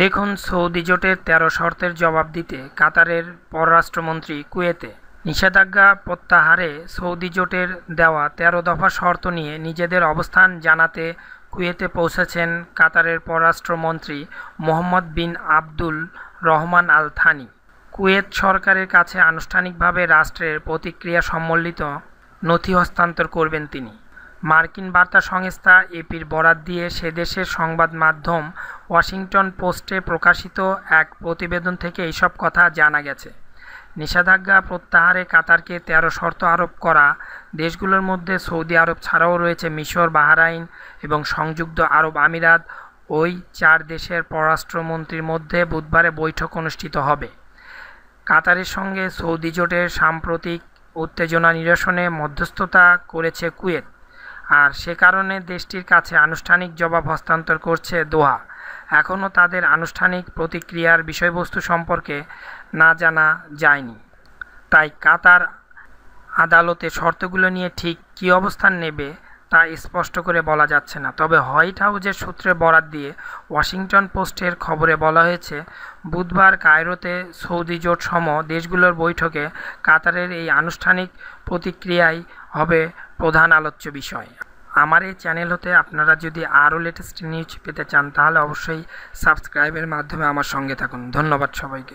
দেখুন সৌদি জোটের তেরো শর্তের জবাব দিতে কাতারের পররাষ্ট্রমন্ত্রী কুয়েতে নিষেধাজ্ঞা প্রত্যাহারে সৌদি জোটের দেওয়া তেরো দফা শর্ত নিয়ে নিজেদের অবস্থান জানাতে কুয়েতে পৌঁছেছেন কাতারের পররাষ্ট্রমন্ত্রী Mohammed bin Abdul Rahman Al Thani Kuwait সরকারের কাছে আনুষ্ঠানিকভাবে রাষ্ট্রের প্রতিক্রিয়া সম্বলিত নথি হস্তান্তর করবেন তিনি মার্কিন বার্তা সংস্থা এপির বরাত দিয়ে সেদেশের সংবাদ মাধ্যম ওয়াশিংটন পোস্টে প্রকাশিত এক প্রতিবেদন থেকে এইসব কথা জানা গেছে নিষেধাজ্ঞা প্রত্যাহারে কাতারকে তেরো শর্ত আরোপ করা দেশগুলোর মধ্যে সৌদি আরব ছাড়াও রয়েছে মিশর বাহরাইন এবং সংযুক্ত আরব আমিরাত ওই চার দেশের পররাষ্ট্রমন্ত্রীর মধ্যে বুধবারে বৈঠক অনুষ্ঠিত হবে কাতারের সঙ্গে সৌদি জোটের সাম্প্রতিক উত্তেজনা নিরসনে মধ্যস্থতা করেছে কুয়েত আর সে কারণে দেশটির কাছে আনুষ্ঠানিক জবাব হস্তান্তর করছে দোহা এখনও তাদের আনুষ্ঠানিক প্রতিক্রিয়ার বিষয়বস্তু সম্পর্কে না জানা যায়নি তাই কাতার আদালতে শর্তগুলো নিয়ে ঠিক কী অবস্থান নেবে তা স্পষ্ট করে বলা যাচ্ছে না তবে হোয়াইট হাউজের সূত্রে বরাত দিয়ে ওয়াশিংটন পোস্টের খবরে বলা হয়েছে বুধবার কায়রোতে সৌদি জোট সম দেশগুলোর বৈঠকে কাতারের এই আনুষ্ঠানিক প্রতিক্রিয়াই হবে প্রধান আলোচ্য বিষয় আমার এই চ্যানেল হতে আপনারা যদি আরও লেটেস্ট নিউজ পেতে চান তাহলে অবশ্যই সাবস্ক্রাইবের মাধ্যমে আমার সঙ্গে থাকুন ধন্যবাদ সবাইকে